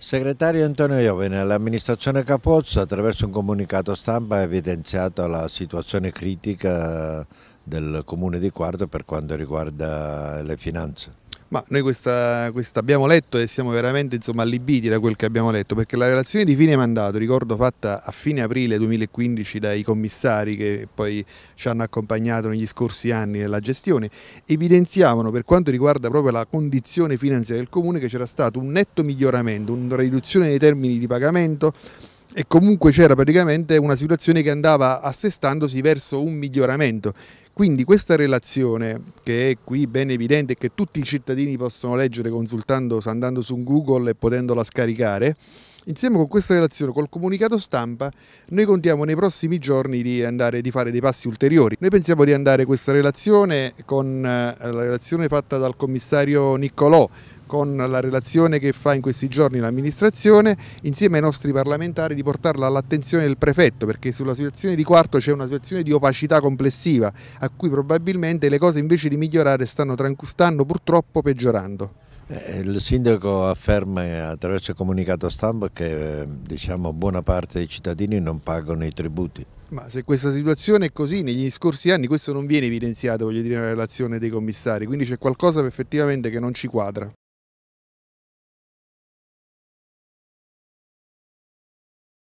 Segretario Antonio Iovene, l'amministrazione Capozzo attraverso un comunicato stampa ha evidenziato la situazione critica del comune di Quarto per quanto riguarda le finanze. Ma noi questa, questa abbiamo letto e siamo veramente insomma, allibiti da quel che abbiamo letto, perché la relazione di fine mandato, ricordo fatta a fine aprile 2015 dai commissari che poi ci hanno accompagnato negli scorsi anni nella gestione, evidenziavano per quanto riguarda proprio la condizione finanziaria del comune che c'era stato un netto miglioramento, una riduzione dei termini di pagamento, e comunque c'era praticamente una situazione che andava assestandosi verso un miglioramento. Quindi questa relazione, che è qui ben evidente e che tutti i cittadini possono leggere consultando, andando su Google e potendola scaricare, insieme con questa relazione, col comunicato stampa, noi contiamo nei prossimi giorni di, andare, di fare dei passi ulteriori. Noi pensiamo di andare questa relazione con eh, la relazione fatta dal commissario Niccolò, con la relazione che fa in questi giorni l'amministrazione, insieme ai nostri parlamentari di portarla all'attenzione del prefetto, perché sulla situazione di quarto c'è una situazione di opacità complessiva, a cui probabilmente le cose invece di migliorare stanno, stanno purtroppo peggiorando. Eh, il sindaco afferma eh, attraverso il comunicato stampa che eh, diciamo, buona parte dei cittadini non pagano i tributi. Ma se questa situazione è così negli scorsi anni questo non viene evidenziato voglio dire, nella relazione dei commissari, quindi c'è qualcosa effettivamente che non ci quadra.